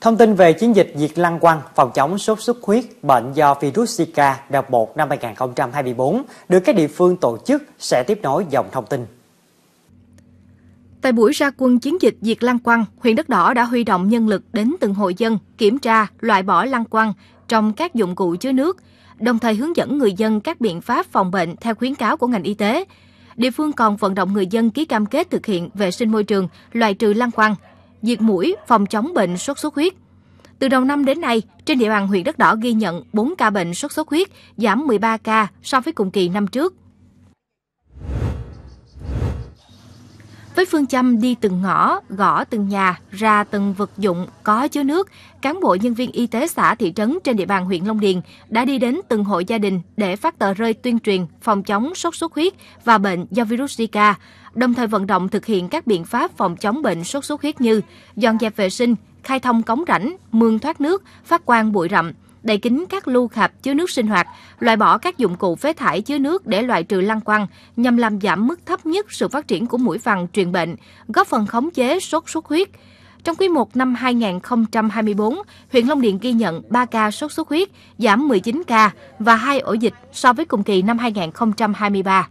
Thông tin về chiến dịch diệt lăng quăng phòng chống sốt xuất huyết bệnh do virus Zika đợt 1 năm 2024 được các địa phương tổ chức sẽ tiếp nối dòng thông tin. Tại buổi ra quân chiến dịch diệt lăng quăng, huyện Đất Đỏ đã huy động nhân lực đến từng hộ dân kiểm tra, loại bỏ lăng quăng trong các dụng cụ chứa nước, đồng thời hướng dẫn người dân các biện pháp phòng bệnh theo khuyến cáo của ngành y tế. Địa phương còn vận động người dân ký cam kết thực hiện vệ sinh môi trường, loại trừ lăng quăng – diệt mũi, phòng chống bệnh sốt xuất huyết. Từ đầu năm đến nay, trên địa bàn huyện Đất Đỏ ghi nhận 4 ca bệnh sốt xuất huyết, giảm 13 ca so với cùng kỳ năm trước. Với phương châm đi từng ngõ, gõ từng nhà, ra từng vật dụng có chứa nước, cán bộ nhân viên y tế xã thị trấn trên địa bàn huyện Long Điền đã đi đến từng hộ gia đình để phát tờ rơi tuyên truyền phòng chống sốt xuất huyết và bệnh do virus Zika, đồng thời vận động thực hiện các biện pháp phòng chống bệnh sốt xuất huyết như dọn dẹp vệ sinh, khai thông cống rãnh, mương thoát nước, phát quang bụi rậm, đậy kín các lưu khạp chứa nước sinh hoạt, loại bỏ các dụng cụ phế thải chứa nước để loại trừ lăng quăng nhằm làm giảm mức thấp nhất sự phát triển của mũi vằn truyền bệnh, góp phần khống chế sốt xuất huyết. Trong quý 1 năm 2024, huyện Long Điền ghi nhận 3 ca sốt xuất huyết, giảm 19 ca và 2 ổ dịch so với cùng kỳ năm 2023.